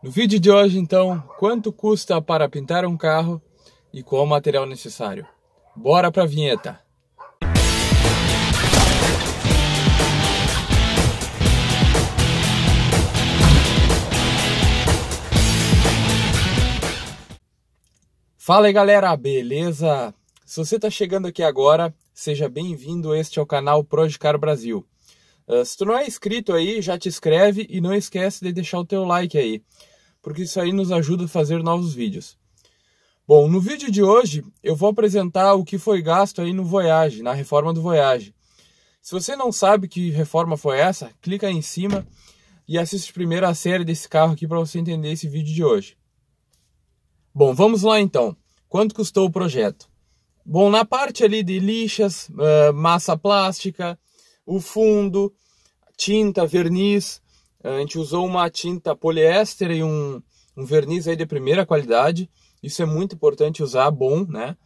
No vídeo de hoje, então, quanto custa para pintar um carro e qual o material necessário. Bora para a vinheta! Fala aí galera, beleza? Se você está chegando aqui agora, seja bem-vindo, este é o canal Projecar Brasil. Ah, se tu não é inscrito aí, já te inscreve e não esquece de deixar o teu like aí, porque isso aí nos ajuda a fazer novos vídeos. Bom, no vídeo de hoje eu vou apresentar o que foi gasto aí no Voyage, na reforma do Voyage. Se você não sabe que reforma foi essa, clica aí em cima e assiste primeiro a série desse carro aqui para você entender esse vídeo de hoje. Bom, vamos lá então. Quanto custou o projeto? Bom, na parte ali de lixas, ah, massa plástica, o fundo, tinta, verniz. A gente usou uma tinta poliéster e um, um verniz aí de primeira qualidade. Isso é muito importante usar, bom, né?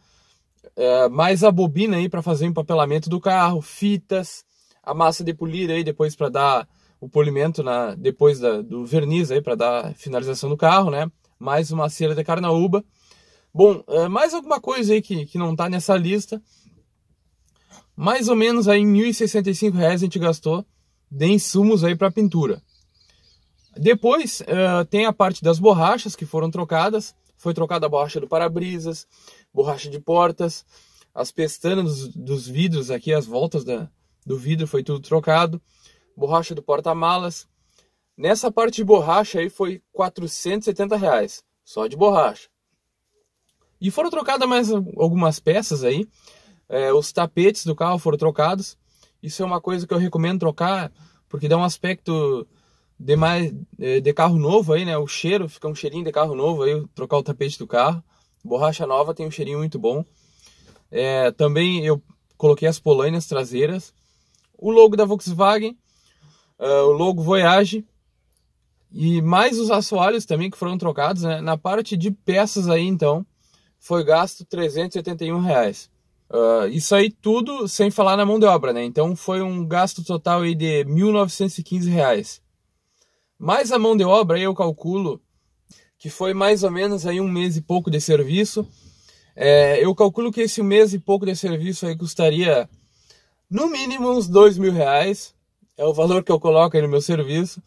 É, mais a bobina aí para fazer o empapelamento do carro, fitas, a massa de polir aí depois para dar o polimento na depois da, do verniz aí para dar finalização do carro, né? Mais uma cera de carnaúba. Bom, é, mais alguma coisa aí que, que não está nessa lista mais ou menos aí 1.065 reais a gente gastou de insumos aí para pintura. Depois uh, tem a parte das borrachas que foram trocadas. Foi trocada a borracha do para-brisas, borracha de portas, as pestanas dos, dos vidros aqui, as voltas da, do vidro foi tudo trocado, borracha do porta-malas. Nessa parte de borracha aí foi 470 reais, só de borracha. E foram trocadas mais algumas peças aí, é, os tapetes do carro foram trocados. Isso é uma coisa que eu recomendo trocar, porque dá um aspecto de, mais, é, de carro novo aí, né? O cheiro, fica um cheirinho de carro novo aí, trocar o tapete do carro. Borracha nova tem um cheirinho muito bom. É, também eu coloquei as polainas traseiras. O logo da Volkswagen, uh, o logo Voyage. E mais os assoalhos também que foram trocados, né? Na parte de peças aí, então, foi gasto 381 reais. Uh, isso aí tudo sem falar na mão de obra, né? Então foi um gasto total aí de R$ 1.915. Reais. Mais a mão de obra, eu calculo que foi mais ou menos aí um mês e pouco de serviço. É, eu calculo que esse mês e pouco de serviço aí custaria no mínimo uns dois mil reais. É o valor que eu coloco aí no meu serviço.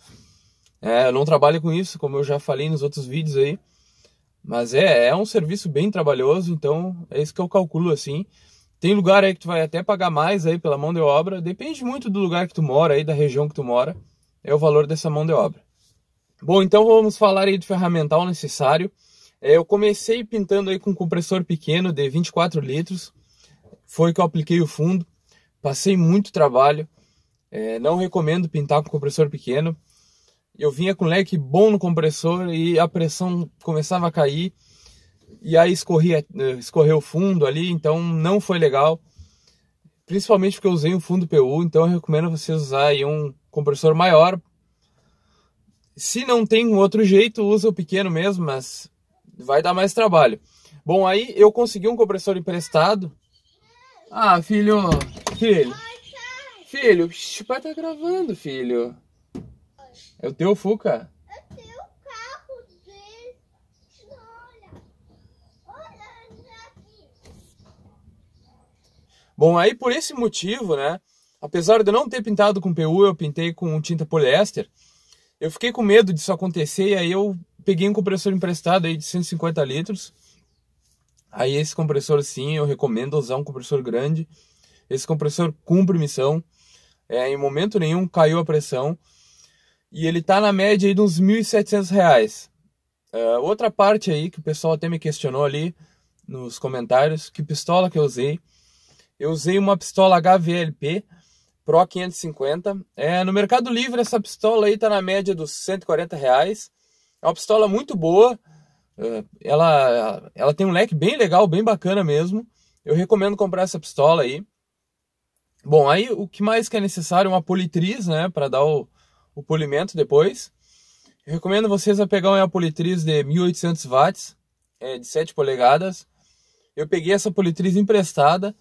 É, eu não trabalho com isso, como eu já falei nos outros vídeos aí. Mas é, é um serviço bem trabalhoso, então é isso que eu calculo assim. Tem lugar aí que tu vai até pagar mais aí pela mão de obra, depende muito do lugar que tu mora aí, da região que tu mora, é o valor dessa mão de obra. Bom, então vamos falar aí do ferramental necessário. É, eu comecei pintando aí com um compressor pequeno de 24 litros, foi que eu apliquei o fundo, passei muito trabalho, é, não recomendo pintar com compressor pequeno. Eu vinha com leque bom no compressor e a pressão começava a cair, e aí escorria, eh, escorreu fundo ali, então não foi legal. Principalmente porque eu usei um fundo PU, então eu recomendo vocês usarem um compressor maior. Se não tem um outro jeito, usa o pequeno mesmo, mas vai dar mais trabalho. Bom, aí eu consegui um compressor emprestado. Ah, filho, filho, filho, o pai tá gravando, filho. É o teu Fuca. Bom, aí por esse motivo, né? Apesar de eu não ter pintado com PU, eu pintei com tinta poliéster. Eu fiquei com medo disso acontecer e aí eu peguei um compressor emprestado aí de 150 litros. Aí esse compressor sim, eu recomendo usar um compressor grande. Esse compressor cumpre missão. É, em momento nenhum caiu a pressão. E ele tá na média aí de uns 1.700 reais. Uh, outra parte aí que o pessoal até me questionou ali nos comentários, que pistola que eu usei. Eu usei uma pistola HVLP Pro 550. É, no Mercado Livre essa pistola aí tá na média dos 140 reais. É uma pistola muito boa. É, ela, ela tem um leque bem legal, bem bacana mesmo. Eu recomendo comprar essa pistola aí. Bom, aí o que mais que é necessário? Uma politriz, né? Para dar o, o polimento depois. Eu recomendo vocês a pegar uma politriz de 1800 watts, é, de 7 polegadas. Eu peguei essa politriz emprestada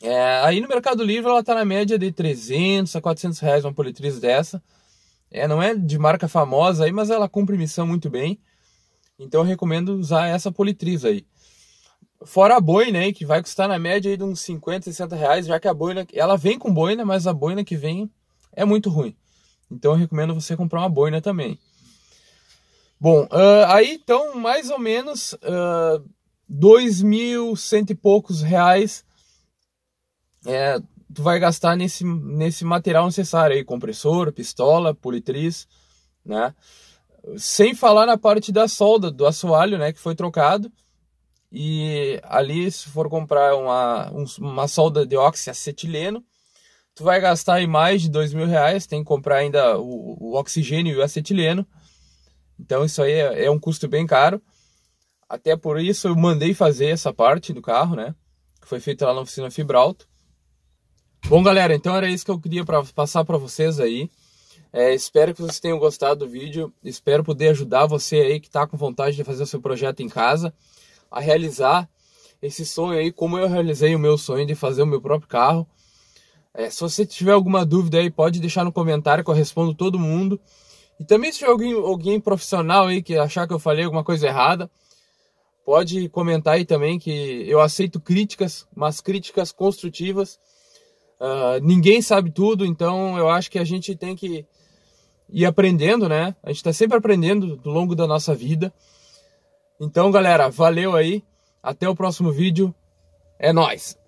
é, aí no Mercado Livre ela está na média de 300 a 400 reais uma politriz dessa. É, não é de marca famosa aí, mas ela cumpre missão muito bem. Então eu recomendo usar essa politriz aí. Fora a boina aí, que vai custar na média aí de uns 50, 60 reais, já que a boina, ela vem com boina, mas a boina que vem é muito ruim. Então eu recomendo você comprar uma boina também. Bom, uh, aí então mais ou menos uh, ah, 2.100 e poucos reais é, tu vai gastar nesse, nesse material necessário aí, compressor, pistola, politriz, né? Sem falar na parte da solda, do assoalho, né, que foi trocado. E ali, se for comprar uma, uma solda de oxiacetileno, tu vai gastar aí mais de dois mil reais, tem que comprar ainda o, o oxigênio e o acetileno. Então isso aí é, é um custo bem caro. Até por isso eu mandei fazer essa parte do carro, né? Que foi feita lá na oficina Fibralto. Bom, galera, então era isso que eu queria pra, passar para vocês aí. É, espero que vocês tenham gostado do vídeo. Espero poder ajudar você aí que está com vontade de fazer o seu projeto em casa a realizar esse sonho aí, como eu realizei o meu sonho de fazer o meu próprio carro. É, se você tiver alguma dúvida aí, pode deixar no comentário que eu respondo todo mundo. E também se tiver alguém, alguém profissional aí que achar que eu falei alguma coisa errada, pode comentar aí também que eu aceito críticas, mas críticas construtivas. Uh, ninguém sabe tudo, então eu acho que a gente tem que ir aprendendo, né? A gente está sempre aprendendo ao longo da nossa vida. Então, galera, valeu aí. Até o próximo vídeo. É nós.